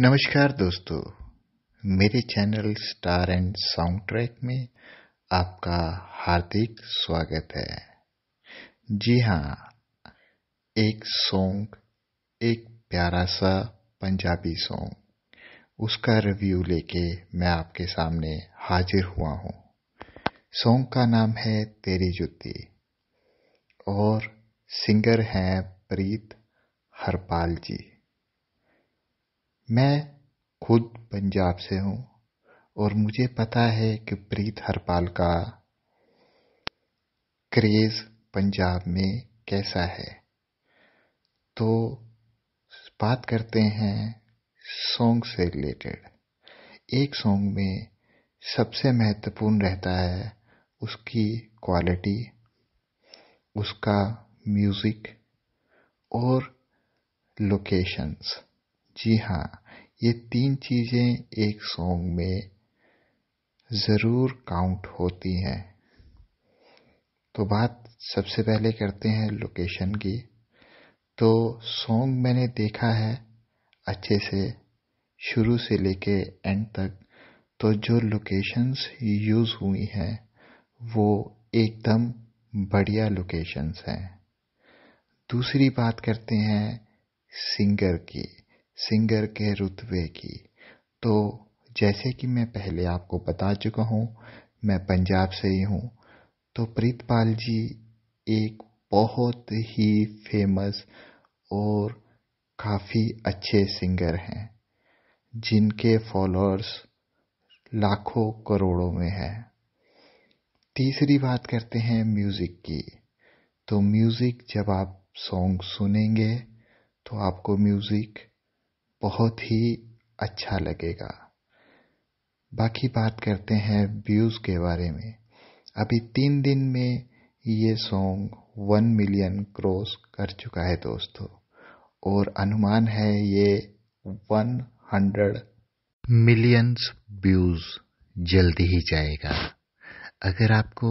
नमस्कार दोस्तों मेरे channel star and sound track में आपका हार्दिक स्वागत है जी हाँ एक सॉन्ग एक प्यारा सा पंजाबी सॉन्ग उसका रिव्यू लेके मैं आपके सामने हाजिर हुआ हूँ सॉन्ग का नाम है तेरी जुती और सिंगर हैं प्रीत हरपाल जी मैं खुद पंजाब से हूँ और मुझे पता है कि प्रीत हरपाल का क्रेज़ पंजाब में कैसा है तो बात करते हैं सॉन्ग से रिलेटेड एक सॉन्ग में सबसे महत्वपूर्ण रहता है उसकी क्वालिटी उसका म्यूज़िक और लोकेशंस जी हाँ ये तीन चीज़ें एक सॉन्ग में ज़रूर काउंट होती हैं तो बात सबसे पहले करते हैं लोकेशन की तो सॉन्ग मैंने देखा है अच्छे से शुरू से लेके एंड तक तो जो लोकेशंस यूज़ हुई हैं वो एकदम बढ़िया लोकेशंस हैं दूसरी बात करते हैं सिंगर की सिंगर के रुतबे की तो जैसे कि मैं पहले आपको बता चुका हूँ मैं पंजाब से ही हूँ तो प्रीतपाल जी एक बहुत ही फेमस और काफ़ी अच्छे सिंगर हैं जिनके फॉलोअर्स लाखों करोड़ों में हैं तीसरी बात करते हैं म्यूज़िक की तो म्यूज़िक जब आप सॉन्ग सुनेंगे तो आपको म्यूज़िक बहुत ही अच्छा लगेगा बाकी बात करते हैं व्यूज़ के बारे में अभी तीन दिन में ये सॉन्ग वन मिलियन क्रॉस कर चुका है दोस्तों और अनुमान है ये वन हंड्रेड मिलियंस व्यूज़ जल्दी ही जाएगा अगर आपको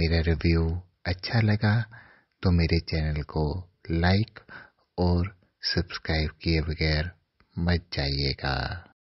मेरा रिव्यू अच्छा लगा तो मेरे चैनल को लाइक और सब्सक्राइब किए बगैर मच जाइएगा